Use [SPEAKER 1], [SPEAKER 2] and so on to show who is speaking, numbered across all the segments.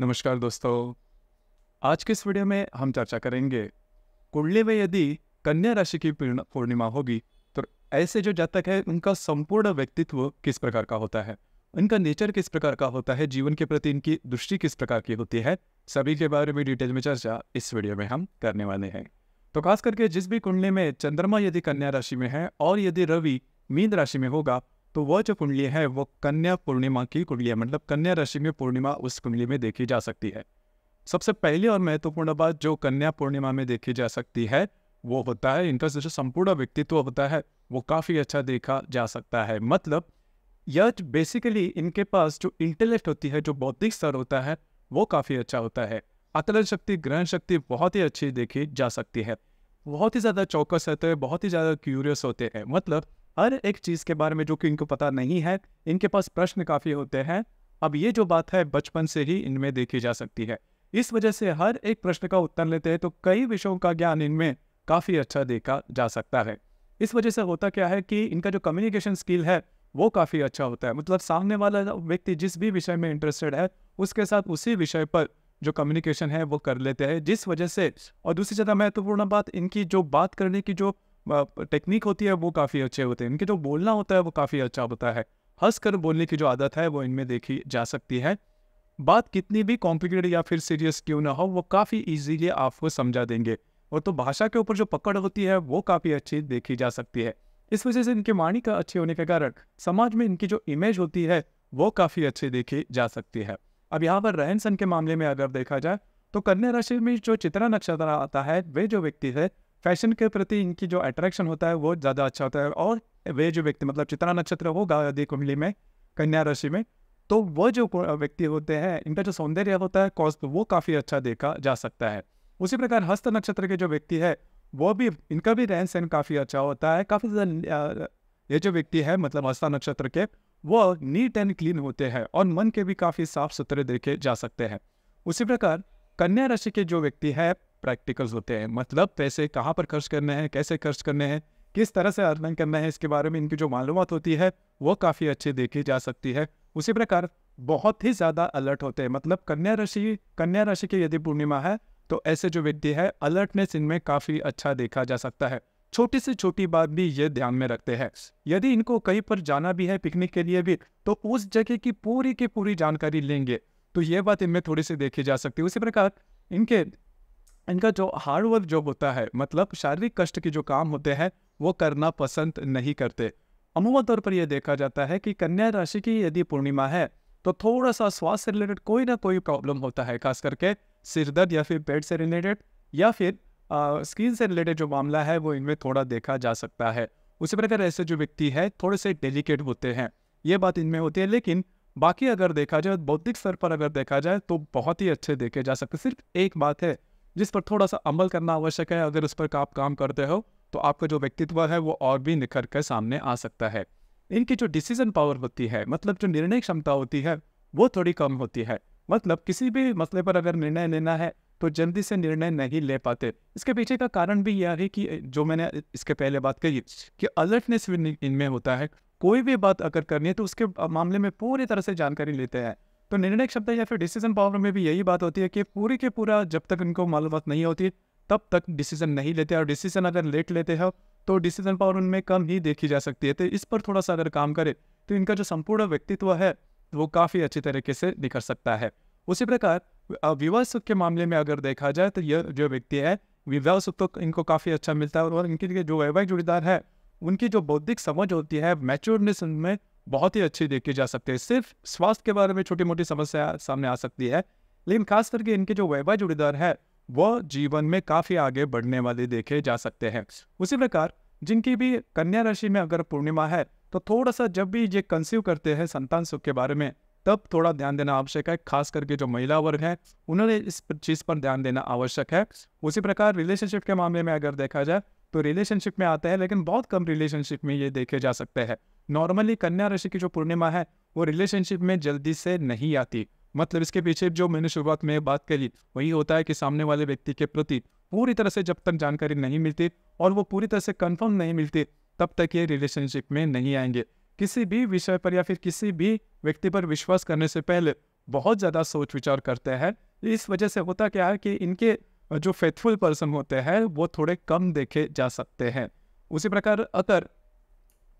[SPEAKER 1] नमस्कार दोस्तों आज के इस वीडियो में हम चर्चा करेंगे कुंडली में यदि कन्या राशि की पूर्णिमा होगी तो ऐसे जो जातक है उनका संपूर्ण व्यक्तित्व किस प्रकार का होता है उनका नेचर किस प्रकार का होता है जीवन के प्रति इनकी दृष्टि किस प्रकार की होती है सभी के बारे में डिटेल में चर्चा इस वीडियो में हम करने वाले हैं तो खास करके जिस भी कुंडली में चंद्रमा यदि कन्या राशि में है और यदि रवि मीन राशि में होगा तो वह जो कुंडली है वह कन्या पूर्णिमा की कुंडली है मतलब कन्या राशि में पूर्णिमा उस कुंडली में देखी जा सकती है सबसे पहली और महत्वपूर्ण बात जो कन्या पूर्णिमा में देखी जा सकती है वो होता है इनका जो संपूर्ण व्यक्तित्व होता है वो काफ़ी अच्छा देखा जा सकता है मतलब यह बेसिकली इनके पास जो इंटेलेक्ट होती है जो बौद्धिक स्तर होता है वो काफ़ी अच्छा होता है आकलन शक्ति ग्रहण शक्ति बहुत ही अच्छी देखी जा सकती है बहुत ही ज़्यादा चौकस होते हैं बहुत ही ज़्यादा क्यूरियस होते हैं मतलब हर एक चीज़ के बारे में जो कि इनको पता नहीं है इनके पास प्रश्न काफ़ी होते हैं अब ये जो बात है बचपन से ही इनमें देखी जा सकती है इस वजह से हर एक प्रश्न का उत्तर लेते हैं तो कई विषयों का ज्ञान इनमें काफ़ी अच्छा देखा जा सकता है इस वजह से होता क्या है कि इनका जो कम्युनिकेशन स्किल है वो काफ़ी अच्छा होता है मतलब सामने वाला व्यक्ति जिस भी विषय में इंटरेस्टेड है उसके साथ उसी विषय पर जो कम्युनिकेशन है वो कर लेते हैं जिस वजह से और दूसरी ज़्यादा महत्वपूर्ण बात इनकी जो बात करने की जो टेक्निक होती है वो काफ़ी अच्छे होते हैं इनके जो बोलना होता है वो काफ़ी अच्छा होता है हंस कर बोलने की जो आदत है वो इनमें देखी जा सकती है बात कितनी भी कॉम्प्लिकेटेड या फिर सीरियस क्यों ना हो वो काफ़ी ईजीली आपको समझा देंगे और तो भाषा के ऊपर जो पकड़ होती है वो काफ़ी अच्छी देखी जा सकती है इस वजह से इनके वाणी का अच्छे होने के कारण समाज में इनकी जो इमेज होती है वो काफ़ी अच्छी देखी जा सकती है अब यहाँ पर रहन सहन के मामले में अगर देखा जाए तो कन्या राशि में जो चित्रा नक्षत्र आता है वे जो व्यक्ति है फैशन के प्रति इनकी जो अट्रैक्शन होता है वो ज़्यादा अच्छा होता है और वे जो व्यक्ति मतलब चित्रा नक्षत्र होगा यदि कुंडली में कन्या राशि में तो वो जो व्यक्ति होते हैं इनका जो सौंदर्य होता है कॉस्ट वो काफ़ी अच्छा देखा जा सकता है उसी प्रकार हस्त नक्षत्र के जो व्यक्ति है वो भी इनका भी रहन सहन काफ़ी अच्छा होता है काफ़ी ज़्यादा ये जो व्यक्ति है मतलब हस्ता नक्षत्र के वो नीट एंड क्लीन होते हैं और मन के भी काफ़ी साफ सुथरे देखे जा सकते हैं उसी प्रकार कन्या राशि के जो व्यक्ति है प्रैक्टिकल्स होते हैं मतलब पैसे कहाँ पर खर्च करने हैं कैसे खर्च करने हैं किस तरह से अर्निंग करना है इसके बारे में इनकी जो मालूम होती है वो काफ़ी अच्छी देखी जा सकती है उसी प्रकार बहुत ही ज़्यादा अलर्ट होते हैं मतलब कन्या राशि कन्या राशि की यदि पूर्णिमा है तो ऐसे जो व्यक्ति है अलर्टनेस इनमें काफ़ी अच्छा देखा जा सकता है छोटी से छोटी बात भी ये ध्यान में रखते हैं यदि इनको कहीं पर जाना भी है पिकनिक के लिए भी तो उस जगह की पूरी की पूरी जानकारी लेंगे तो ये बात इनमें थोड़ी सी देखी जा सकती है उसी प्रकार इनके इनका जो हार्डवर्क जो होता है मतलब शारीरिक कष्ट के जो काम होते हैं वो करना पसंद नहीं करते अमूमा तौर पर यह देखा जाता है कि कन्या राशि की यदि पूर्णिमा है तो थोड़ा सा स्वास्थ्य से रिलेटेड कोई ना कोई प्रॉब्लम होता है खास करके सिरदर्द या फिर पेट से रिलेटेड या फिर स्किन से रिलेटेड जो मामला है वो इनमें थोड़ा देखा जा सकता है उसी प्रकार ऐसे जो व्यक्ति है थोड़े से डेलिकेट होते हैं ये बात इनमें होती है लेकिन बाकी अगर देखा जाए बौद्धिक स्तर पर अगर देखा जाए तो बहुत ही अच्छे देखे जा सकते सिर्फ एक बात है जिस पर थोड़ा सा अमल करना आवश्यक है अगर उस पर आप काम करते हो तो आपका जो व्यक्तित्व है वो और भी निखर कर सामने आ सकता है इनकी जो डिसीजन पावर होती है मतलब जो निर्णय क्षमता होती है वो थोड़ी कम होती है मतलब किसी भी मसले पर अगर निर्णय लेना है तो जल्दी से निर्णय नहीं ले पाते इसके पीछे का कारण भी यह है कि जो मैंने इसके पहले बात कही कि अलर्टनेस इनमें होता है कोई भी बात अगर करनी है तो उसके मामले में पूरी तरह से जानकारी लेते हैं तो निर्णय क्षमता या फिर डिसीजन पावर में भी यही बात होती है कि पूरी के पूरा जब तक इनको मालूमत नहीं होती तब तक डिसीजन नहीं लेते और डिसीजन अगर लेट लेते हैं तो डिसीजन पावर उनमें कम ही देखी जा सकती है तो इस पर थोड़ा सा अगर काम करें तो इनका जो संपूर्ण व्यक्तित्व है वो काफ़ी अच्छी तरीके से निखर सकता है उसी प्रकार विवाह सुख के मामले में अगर देखा जाए तो यह जो व्यक्ति है विवाह सुख तो इनको काफ़ी अच्छा मिलता है और इनके लिए जो वैवाहिक जोड़ीदार है उनकी जो बौद्धिक समझ होती है मैच्योरनेस उनमें बहुत ही अच्छे देखे जा सकते हैं सिर्फ स्वास्थ्य के बारे में छोटी मोटी समस्या सामने आ सकती है लेकिन खास करके इनके जो वैवाह जोड़ीदार है वह जीवन में काफ़ी आगे बढ़ने वाले देखे जा सकते हैं उसी प्रकार जिनकी भी कन्या राशि में अगर पूर्णिमा है तो थोड़ा सा जब भी ये कंसीव करते हैं संतान सुख के बारे में तब थोड़ा ध्यान देना आवश्यक है खास करके जो महिला वर्ग है उन्होंने इस चीज़ पर ध्यान देना आवश्यक है उसी प्रकार रिलेशनशिप के मामले में अगर देखा जाए तो रिलेशनशिप में आता है लेकिन बहुत कम रिलेशनशिप में ये देखे जा सकते हैं नॉर्मली कन्या राशि की जो पूर्णिमा है वो रिलेशनशिप में जल्दी से नहीं आती मतलब इसके पीछे जो मैंने शुरुआत में बात करी वही होता है कि सामने वाले व्यक्ति के प्रति पूरी तरह से जब तक जानकारी नहीं मिलती और वो पूरी तरह से कंफर्म नहीं मिलती तब तक ये रिलेशनशिप में नहीं आएंगे किसी भी विषय पर या फिर किसी भी व्यक्ति पर विश्वास करने से पहले बहुत ज़्यादा सोच विचार करते हैं इस वजह से होता क्या है कि इनके जो फेथफुल पर्सन होते हैं वो थोड़े कम देखे जा सकते हैं उसी प्रकार अगर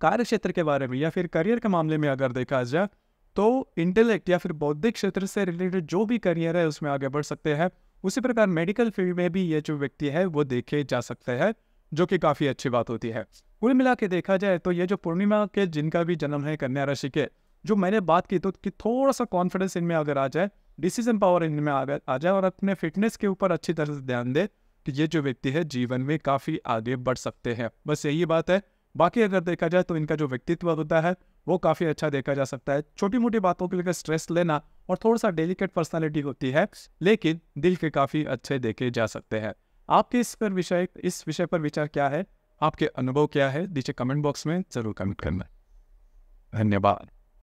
[SPEAKER 1] कार्य क्षेत्र के बारे में या फिर करियर के मामले में अगर देखा जाए तो इंटेलेक्ट या फिर बौद्धिक क्षेत्र से रिलेटेड जो भी करियर है उसमें आगे बढ़ सकते हैं उसी प्रकार मेडिकल फील्ड में भी ये जो व्यक्ति है वो देखे जा सकते हैं जो कि काफ़ी अच्छी बात होती है कुल मिला के देखा जाए तो ये जो पूर्णिमा के जिनका भी जन्म है कन्या राशि के जो मैंने बात की तो कि थोड़ा सा कॉन्फिडेंस इनमें अगर आ जाए डिसीजन पावर इनमें आ आ जाए और अपने फिटनेस के ऊपर अच्छी तरह से ध्यान दे कि ये जो व्यक्ति है जीवन में काफ़ी आगे बढ़ सकते हैं बस यही बात है बाकी अगर देखा जाए तो इनका जो व्यक्तित्व होता है वो काफ़ी अच्छा देखा जा सकता है छोटी मोटी बातों के लेकर स्ट्रेस लेना और थोड़ा सा डेलिकेट पर्सनैलिटी होती है लेकिन दिल के काफ़ी अच्छे देखे जा सकते हैं आपके इस पर विषय इस विषय पर विचार क्या है आपके अनुभव क्या है नीचे कमेंट बॉक्स में ज़रूर कमेंट करना धन्यवाद